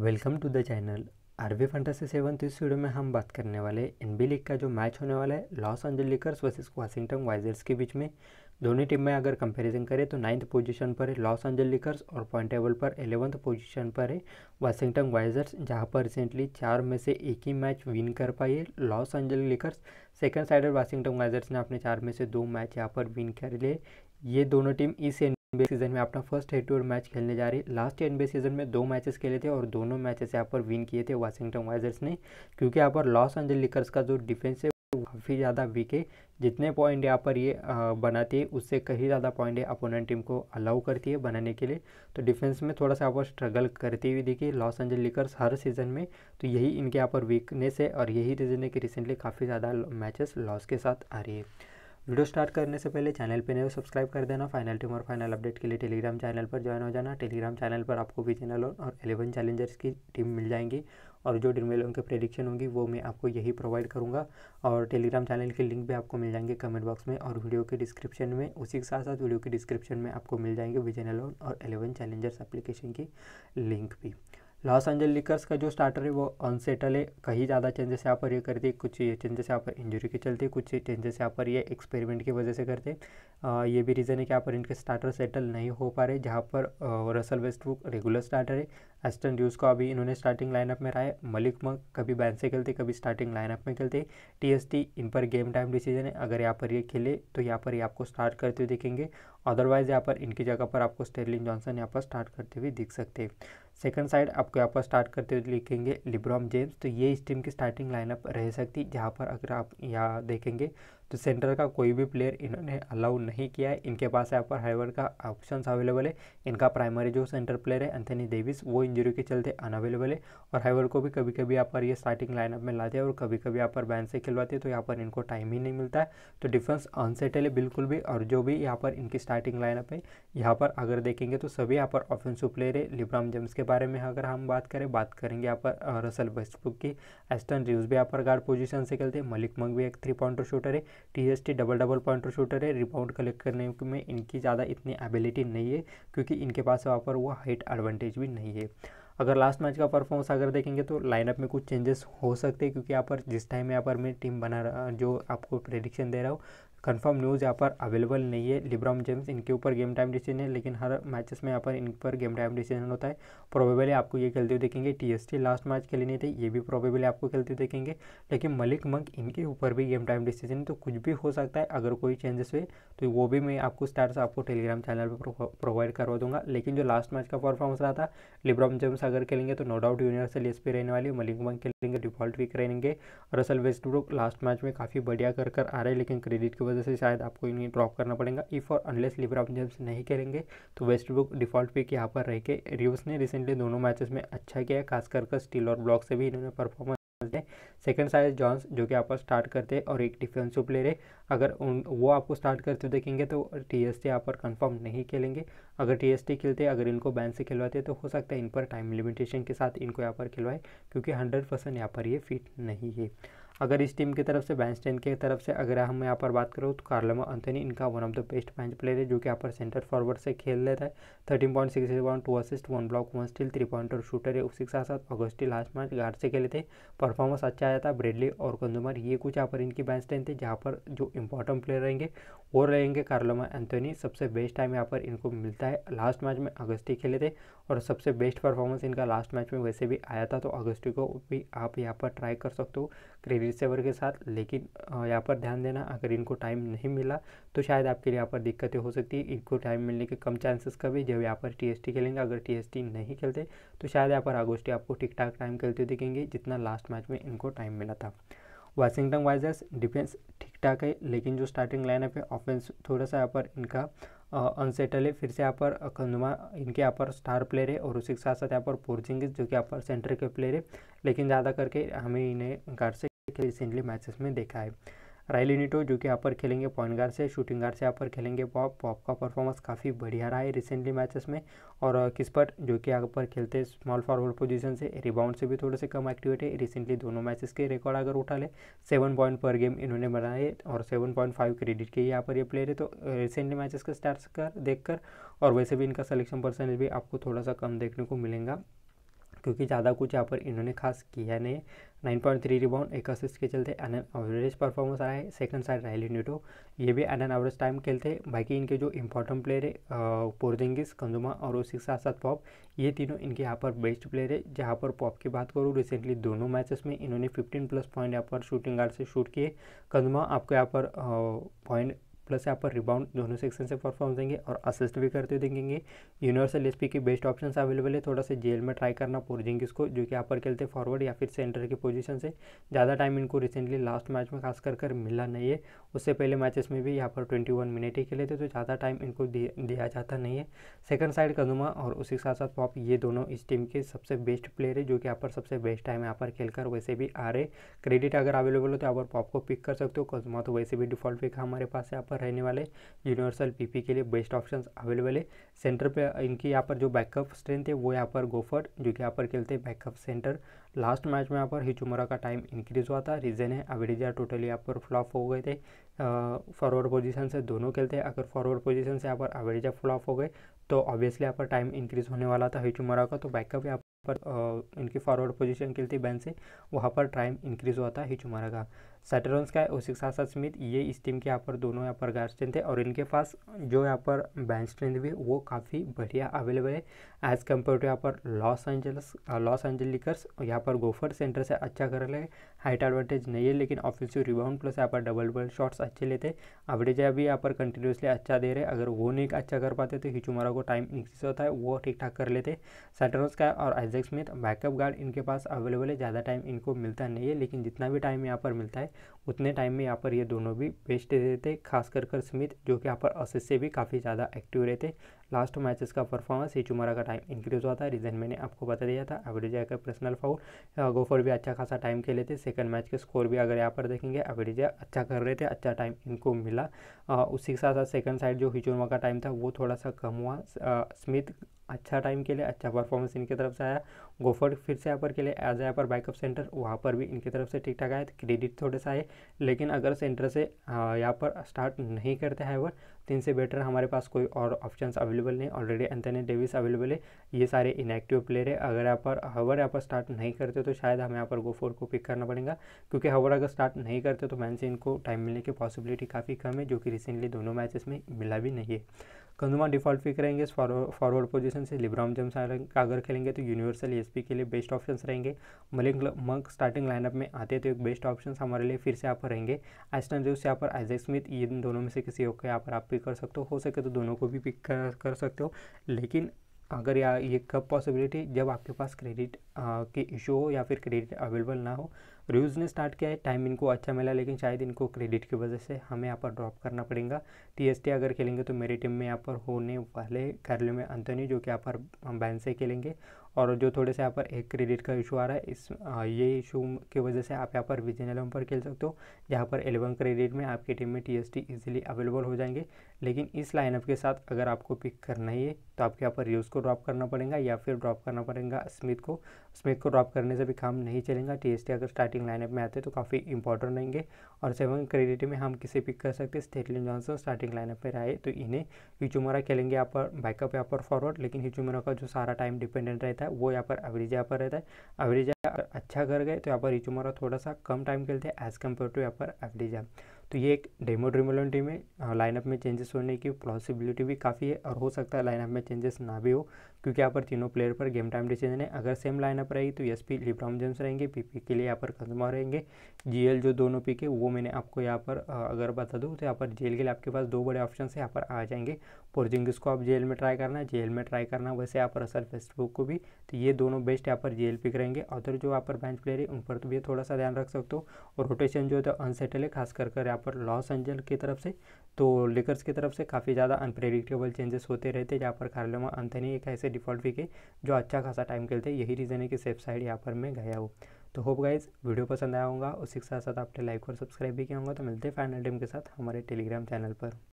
welcome to the channel RB fantasy seventh तो इस video में हम बात करने वाले एन बी लीग का जो मैच होने वाला है Los Angeles Lakers versus Washington Wizards के बीच में दोनों टीम में अगर कंपैरिजन करें तो नाइन्थ पोजीशन पर है लॉस एंजलिकर्स और पॉइंट टेबल पर एलेवंथ पोजीशन पर है वाशिंगटन वाइजर्स जहाँ पर रिसेंटली चार में से एक ही मैच विन कर पाई है लॉस एंजलिकर्स सेकेंड साइडर वाशिंगटन वाइजर्स ने अपने चार में से दो मैच यहाँ पर विन कर लिए ये दोनों टीम इस एनबीए सीजन में अपना first head to head match खेलने जा रही है लास्ट एनबीए सीजन में दो मैचेस खेले थे और दोनों मैचेस यहाँ पर विन किए थे वाशिंगटन वाइजर्स ने क्योंकि यहाँ पर लॉस एंजल लिकर्स का जो डिफेंस है वो काफ़ी ज़्यादा वीक है जितने पॉइंट यहाँ पर ये बनाती है उससे कहीं ज़्यादा पॉइंट अपोनेंट टीम को अलाउ करती है बनाने के लिए तो डिफेंस में थोड़ा सा यहाँ पर स्ट्रगल करती हुई देखी लॉस एंजल लिकर्स हर सीज़न में तो यही इनके यहाँ पर वीकनेस है और यही रीज़न है कि रिसेंटली काफ़ी ज़्यादा मैचेस लॉस के साथ आ रही है वीडियो स्टार्ट करने से पहले चैनल पे नए सब्सक्राइब कर देना फाइनल टीम और फाइनल अपडेट के लिए टेलीग्राम चैनल पर ज्वाइन हो जाना टेलीग्राम चैनल पर आपको भी चैनल और एलेवन चैलेंजर्स की टीम मिल जाएंगी और जो ड्रीम इलेवन के प्रेडिक्शन होंगी वो मैं आपको यही प्रोवाइड करूँगा और टेलीग्राम चैनल के लिंक भी आपको मिल जाएंगे कमेंट बॉक्स में और वीडियो के डिस्क्रिप्शन में उसी के साथ साथ वीडियो के डिस्क्रिप्शन में आपको मिल जाएंगे विजन एलेवन और एलेवन चैलेंजर्स एप्लीकेशन की लिंक भी लॉस एंजल लिकर्स का जो स्टार्टर है वो अनसेटल है कहीं ज़्यादा चेंजेस यहाँ पर ये करते हैं कुछ चेंजेस यहाँ पर इंजरी के चलते कुछ चेंजेस यहाँ पर ये एक्सपेरिमेंट की वजह से करते हैं ये भी रीज़न है कि यहाँ पर इनके स्टार्टर सेटल नहीं हो पा रहे जहाँ पर रसल वेस्टवुक रेगुलर स्टार्टर है एस्टन ड्यूज को अभी इन्होंने स्टार्टिंग लाइनअप में रहा है मलिक मग कभी बैन से खेलते कभी स्टार्टिंग लाइनअप में खेलते टीएसटी इन पर गेम टाइम डिसीजन है अगर यहाँ पर ये खेले तो यहाँ पर ये आपको स्टार्ट करते हुए दिखेंगे अदरवाइज़ यहाँ पर इनकी जगह पर आपको स्टेरलिन जॉनसन यहाँ पर स्टार्ट करते हुए दिख सकते हैं सेकंड साइड आपको यहाँ पर स्टार्ट करते हुए लिखेंगे लिब्रॉम जेम्स तो ये इस टीम की स्टार्टिंग लाइनअप रह सकती जहाँ पर अगर आप यहाँ देखेंगे तो सेंटर का कोई भी प्लेयर इन्होंने अलाउ नहीं किया है इनके पास यहाँ पर हाईवर का ऑप्शन अवेलेबल है इनका प्राइमरी जो सेंटर प्लेयर है एंथनी डेविस वो इंजरी के चलते अनअवेलेबल है और हाईवर को भी कभी कभी यहाँ पर ये स्टार्टिंग लाइनअप में लाते हैं और कभी कभी यहाँ पर बैन से खिलवाते हैं तो यहाँ पर इनको टाइम ही नहीं मिलता है तो डिफेंस अनसेटल है बिल्कुल भी और जो भी यहाँ पर इनकी स्टार्टिंग लाइनअप है यहाँ पर अगर देखेंगे तो सभी यहाँ पर ऑफेंसिव प्लेयर है लिब्राम जेम्स के बारे में अगर हम बात करें बात करेंगे यहाँ पर रसल वेस्टबुक की एस्टन रिव्यूज भी यहाँ पर गार्ड पोजिशन से खेलते हैं मलिक मंग भी एक थ्री पॉइंटर शूटर है T S T double double pointer shooter है रिबाउंड कलेक्ट करने में इनकी ज़्यादा इतनी एबिलिटी नहीं है क्योंकि इनके पास वहाँ पर वो हाइट एडवांटेज भी नहीं है अगर लास्ट मैच का परफॉर्मेंस अगर देखेंगे तो लाइनअप में कुछ चेंजेस हो सकते हैं क्योंकि यहाँ पर जिस टाइम यहाँ पर मैं टीम बना रहा जो आपको प्रेडिक्शन दे रहा हूँ कंफर्म न्यूज़ यहाँ पर अवेलेबल नहीं है लिब्राम जेम्स इनके ऊपर गेम टाइम डिसीजन है लेकिन हर मैचेस में यहाँ पर इन पर गेम टाइम डिसीजन होता है प्रोबेबली आपको ये खेलते हुए देखेंगे टीएसटी लास्ट मैच के लिए नहीं थे ये भी प्रोबेबली आपको खेलते हुए देखेंगे लेकिन मलिक मंक इनके ऊपर भी गेम टाइम डिसीजन तो कुछ भी हो सकता है अगर कोई चेंजेस हुए तो वो भी मैं आपको स्टार्ट आपको टेलीग्राम चैनल पर प्रोवाइड करवा दूंगा लेकिन जो लास्ट मैच का परफॉर्मेंस रहा था लिब्राम जेम्स अगर खेलेंगे तो नो डाउट यूनिवर्सल एस रहने वाली मलिक मंक खेलेंगे डिफॉल्ट वीक रहेंगे असल वेस्ट लास्ट मैच में काफ़ी बढ़िया कर कर आ रहे हैं लेकिन क्रेडिट के वजह से शायद आपको इन्हें ड्रॉप करना पड़ेगा इफ़ और अनलेस लिब्राम जेम्स नहीं करेंगे तो वेस्ट बुक डिफॉल्ट पिक यहाँ पर रह के रिव्यूस ने रिसेंटली दोनों मैचेस में अच्छा किया खासकर कर स्टील और ब्लॉक से भी इन्होंने परफॉर्मेंस है सेकंड साइज जॉन्स जो कि आप स्टार्ट करते हैं और एक डिफेंसिव प्लेयर है अगर उन वो आपको स्टार्ट करते हुए देखेंगे तो टी एस टी यहाँ पर कंफर्म नहीं खेलेंगे अगर टी एस टी खेलते अगर इनको बैन से खेलवाते तो हो सकता है इन पर टाइम लिमिटेशन के साथ इनको यहाँ पर खिलवाए क्योंकि हंड्रेड परसेंट यहाँ पर ये फिट नहीं है अगर इस टीम की तरफ से बैंस्टेन की तरफ से अगर हम यहाँ पर बात करूँ तो कार्लोमो अंथनी इनका one of the best bench player है जो कि यहाँ पर सेंटर फॉरवर्ड से खेल लेता है thirteen point six point two assist one block one steal three pointer shooter है उसके साथ साथ अगस्टी लास्ट मैच गार्ड से खेले थे परफॉर्मेंस अच्छा आया था ब्रेडली और कंजूमर ये कुछ यहाँ पर इनकी बैंस टेन थे जहाँ पर जो इंपॉर्टेंट प्लेयर रहेंगे वो रहेंगे कार्लोमा एंथनी सबसे बेस्ट टाइम यहाँ पर इनको मिलता है लास्ट मैच में अगस्टी खेले थे और सबसे बेस्ट परफॉर्मेंस इनका लास्ट मैच में वैसे भी आया था तो अगस्टी को भी आप यहाँ पर ट्राई कर सकते हो क्रेडिट सेवर के साथ लेकिन यहाँ पर ध्यान देना अगर इनको टाइम नहीं मिला तो शायद आपके लिए यहाँ पर दिक्कतें हो सकती है इनको टाइम मिलने के कम चांसेस का भी जब यहाँ पर टी खेलेंगे अगर टी नहीं खेलते तो शायद यहाँ पर आगोस्टी आपको ठीक ठाक टाइम खेलते दिखेंगे जितना लास्ट मैच में इनको टाइम मिला था वाशिंगटन वाइजर्स डिफेंस ठीक ठाक है लेकिन जो स्टार्टिंग लाइनअप है ऑफेंस थोड़ा सा यहाँ पर इनका अनसेटल है फिर से यहाँ पर कंजुमा इनके यहाँ पर स्टार प्लेयर है और उसी के साथ साथ यहाँ पर पोर्चिंगिस जो कि यहाँ पर सेंटर के प्लेयर है लेकिन ज़्यादा करके हमें इन्हें घर से रिसेंटली मैचेस में देखा है राइल यूनिटो जो कि यहाँ पर खेलेंगे पॉइंट गार्ड से शूटिंग गार्ड से यहाँ पर खेलेंगे पॉप पॉप का परफॉर्मेंस काफ़ी बढ़िया रहा है रिसेंटली मैचेस में और किस्पर्ट जो कि यहाँ पर खेलते हैं स्मॉल फॉरवर्ड पोजीशन से रिबाउंड से भी थोड़े से कम एक्टिवेट है रिसेंटली दोनों मैचेस के रिकॉर्ड अगर उठा ले सेवन पॉइंट पर गेम इन्होंने बनाए और सेवन पॉइंट फाइव क्रेडिट के यहाँ पर ये प्लेयर है तो रिसेंटली मैचेस के स्टार्ट कर देख कर और वैसे भी इनका सलेक्शन परसेंटेज भी आपको थोड़ा सा कम देखने को मिलेगा क्योंकि ज़्यादा कुछ यहाँ पर इन्होंने खास किया नहीं नाइन पॉइंट थ्री रिबाउंड एक असिस्ट के चलते एन एन एवरेज परफॉर्मेंस आया है सेकंड साइड रैली न्यूटो ये भी एन एन एवरेज टाइम खेलते हैं बाकी इनके जो इंपॉर्टेंट प्लेयर है पोर्जेंगिस कंजुमा और उसके साथ साथ पॉप ये तीनों इनके यहाँ पर बेस्ट प्लेयर है जहाँ पर पॉप की बात करूँ रिसेंटली दोनों मैचेस में इन्होंने फिफ्टीन प्लस पॉइंट यहाँ पर शूटिंग गार्ड से शूट किए कंजुमा आपको यहाँ पर पॉइंट प्लस यहाँ पर रिबाउंड दोनों सेक्शन से परफॉर्म देंगे और असिस्ट भी करते हुए देखेंगे यूनिवर्सल एस के बेस्ट ऑप्शन अवेलेबल है थोड़ा सा जेल में ट्राई करना पोर्जिंग को जो कि यहाँ पर खेलते फॉरवर्ड या फिर सेंटर की पोजीशन से ज़्यादा टाइम इनको रिसेंटली लास्ट मैच में खास कर कर मिला नहीं है उससे पहले मैचेस में भी यहाँ पर ट्वेंटी वन मिनट ही खेले थे तो ज़्यादा टाइम इनको दिया जाता नहीं है सेकंड साइड कदुमा और उसी के साथ साथ पॉप ये दोनों इस टीम के सबसे बेस्ट प्लेयर है जो कि यहाँ पर सबसे बेस्ट टाइम यहाँ पर खेलकर वैसे भी आ रहे क्रेडिट अगर अवेलेबल हो तो यहाँ पर पॉप को पिक कर सकते हो कदुमा तो वैसे भी डिफॉल्ट पिक हमारे पास यहाँ पर पर रहने वाले यूनिवर्सल पीपी के लिए बेस्ट ऑप्शंस अवेलेबल है सेंटर पे इनकी यहाँ पर जो बैकअप स्ट्रेंथ है वो यहाँ पर गोफर जो कि यहाँ पर खेलते हैं बैकअप सेंटर लास्ट मैच में यहाँ पर हिचुमरा का टाइम इंक्रीज हुआ था रीज़न है अवेडिजा टोटली यहाँ पर फ्लॉप हो गए थे फॉरवर्ड पोजिशन से दोनों खेलते हैं अगर फॉरवर्ड पोजिशन से यहाँ पर अवेडिजा फ्लॉप हो गए तो ऑब्वियसली यहाँ पर टाइम इंक्रीज होने वाला था हिचुमरा का तो बैकअप यहाँ पर इनकी फॉरवर्ड पोजीशन के लिए बैन से वहाँ पर टाइम इंक्रीज हुआ था हिचुमारा का सैटरन का उसी के साथ स्मिथ ये इस टीम के यहाँ पर दोनों यहाँ पर गार्ड स्ट्रेंथ है और इनके पास जो यहाँ पर बैन स्ट्रेंथ भी वो काफ़ी बढ़िया अवेलेबल है एज़ कम्पेयर टू यहाँ पर लॉस एंजल्स लॉस लिकर्स यहाँ पर गोफर सेंटर से अच्छा कर रहे हैं हाइट एडवांटेज नहीं है लेकिन ऑफेंसिव रिबाउंड प्लस यहाँ पर डबल डबल शॉट्स अच्छे लेते अवरेजा भी यहाँ पर कंटिन्यूसली अच्छा दे रहे अगर वो नहीं अच्छा कर पाते तो हिचुमारा को टाइम इंक्रीज होता है वो ठीक ठाक कर लेते सैटरस का और आइजैक स्मिथ बैकअप गार्ड इनके पास अवेलेबल है ज़्यादा टाइम इनको मिलता नहीं है लेकिन जितना भी टाइम यहाँ पर मिलता है उतने टाइम में यहाँ पर ये दोनों भी बेस्ट रहे थे खास कर कर स्मिथ जो कि यहाँ पर असिस से भी काफ़ी ज़्यादा एक्टिव रहे थे लास्ट मैचेस का परफॉर्मेंस चुमारा का टाइम इंक्रीज हुआ था रीज़न मैंने आपको बता दिया था एवरेजा का पर्सनल फाउल गोफर भी अच्छा खासा टाइम खेले थे सेकंड मैच के स्कोर भी अगर यहाँ पर देखेंगे एवरेजा अच्छा कर रहे थे अच्छा टाइम इनको मिला उसी के साथ साथ सेकंड साइड जो हिचुरमा का टाइम था वो थोड़ा सा कम हुआ स्मिथ अच्छा टाइम के लिए अच्छा परफॉर्मेंस इनकी तरफ से आया गोफर फिर से यहाँ पर के लिए एज यहाँ पर बैकअप सेंटर वहाँ पर भी इनकी तरफ से ठीक ठाक आए तो क्रेडिट थोड़े सा है लेकिन अगर सेंटर से हाँ, यहाँ पर स्टार्ट नहीं करते हैं वो तो इनसे बेटर हमारे पास कोई और ऑप्शंस अवेलेबल नहीं ऑलरेडी एंथनी डेविस अवेलेबल है ये सारे इनएक्टिव प्लेयर है अगर यहाँ पर हवर यहाँ पर स्टार्ट नहीं करते तो शायद हमें यहाँ पर गोफोर को पिक करना पड़ेगा क्योंकि हवर अगर स्टार्ट नहीं करते तो मैन से इनको टाइम मिलने की पॉसिबिलिटी काफ़ी कम है जो कि रिसेंटली दोनों मैचेस में मिला भी नहीं है कंजुमा डिफॉल्ट पिक रहेंगे फॉरवर्ड पोजीशन से लिब्राम जेम्स अगर खेलेंगे तो यूनिवर्सल एसपी के लिए बेस्ट ऑप्शन रहेंगे मलिंग मंक स्टार्टिंग लाइनअप में आते तो एक बेस्ट ऑप्शन हमारे लिए फिर से यहाँ पर रहेंगे एस्टन जो यहाँ पर आइजैक स्मिथ ये दोनों में से किसी को यहाँ पर आप पिक कर सकते हो सके तो दोनों को भी पिक कर, सकते हो लेकिन अगर या ये कब पॉसिबिलिटी जब आपके पास क्रेडिट के इशू हो या फिर क्रेडिट अवेलेबल ना हो रिव्यूज़ ने स्टार्ट किया है टाइम इनको अच्छा मिला लेकिन शायद इनको क्रेडिट की वजह से हमें यहाँ पर ड्रॉप करना पड़ेगा टीएसटी अगर खेलेंगे तो मेरी टीम में यहाँ पर होने वाले कार्लो में अंतनी जो कि यहाँ पर बैन से खेलेंगे और जो थोड़े से यहाँ पर एक क्रेडिट का इशू आ रहा है इस ये इशू की वजह से आप यहाँ पर विजन एलेवन पर खेल सकते हो यहाँ पर एलेवन क्रेडिट में आपकी टीम में टीएसटी इजीली अवेलेबल हो जाएंगे लेकिन इस लाइनअप के साथ अगर आपको पिक करना ही है तो आपके यहाँ पर रियूज़ को ड्रॉप करना पड़ेगा या फिर ड्रॉप करना पड़ेगा स्मिथ को स्मिथ को ड्रॉप करने से भी काम नहीं चलेगा टी अगर स्टार्टिंग स्टार्टिंग लाइनअप में आते हैं तो काफ़ी इंपॉर्टेंट रहेंगे और सेवन क्रेडिट में हम किसे पिक कर सकते हैं स्टेटलिन जॉनसन स्टार्टिंग लाइनअप में रहे तो इन्हें हिचुमरा खेलेंगे यहाँ पर बैकअप यहाँ पर फॉरवर्ड लेकिन हिचुमरा का जो सारा टाइम डिपेंडेंट रहता है वो यहाँ पर एवरेज यहाँ पर रहता है एवरेज अच्छा कर गए तो यहाँ पर हिचुमरा थोड़ा सा कम टाइम खेलते हैं एज़ कम्पेयर टू यहाँ पर एवरेजा तो ये एक डेमो ड्रीमोलन टीम है लाइनअप में चेंजेस होने की पॉसिबिलिटी भी काफ़ी है और हो सकता है लाइनअप में चेंजेस ना भी हो क्योंकि यहाँ पर तीनों प्लेयर पर गेम टाइम डिसीजन है अगर सेम लाइनअप रहेगी तो एस पी लिब्राम जेम्स रहेंगे पीपी के लिए यहाँ पर कंजमा रहेंगे जीएल जो दोनों पिक है वो मैंने आपको यहाँ पर अगर बता दूँ तो यहाँ पर जेल के लिए आपके पास दो बड़े ऑप्शन है यहाँ पर आ जाएंगे पोर्जिंग को आप जेल में ट्राई करना जेल में ट्राई करना वैसे यहाँ पर असल बुक को भी तो ये दोनों बेस्ट यहाँ पर जेल पिक रहेंगे अदर जो यहाँ पर बेंच प्लेयर है उन पर तो भी थोड़ा सा ध्यान रख सकते हो और रोटेशन जो है तो अनसेटल है खास कर यहाँ पर लॉस एंजल की तरफ से तो लेकर्स की तरफ से काफ़ी ज़्यादा अनप्रेडिक्टेबल चेंजेस होते रहते हैं जहाँ पर अंत नहीं एक ऐसे से डिफ़ॉल्ट वीक है जो अच्छा खासा टाइम खेलते हैं यही रीज़न है कि सेफ साइड यहाँ पर मैं गया हूँ तो होप गाइज वीडियो पसंद आया होगा उसी के साथ साथ आपने लाइक और सब्सक्राइब भी किया होगा तो मिलते हैं फाइनल टीम के साथ हमारे टेलीग्राम चैनल पर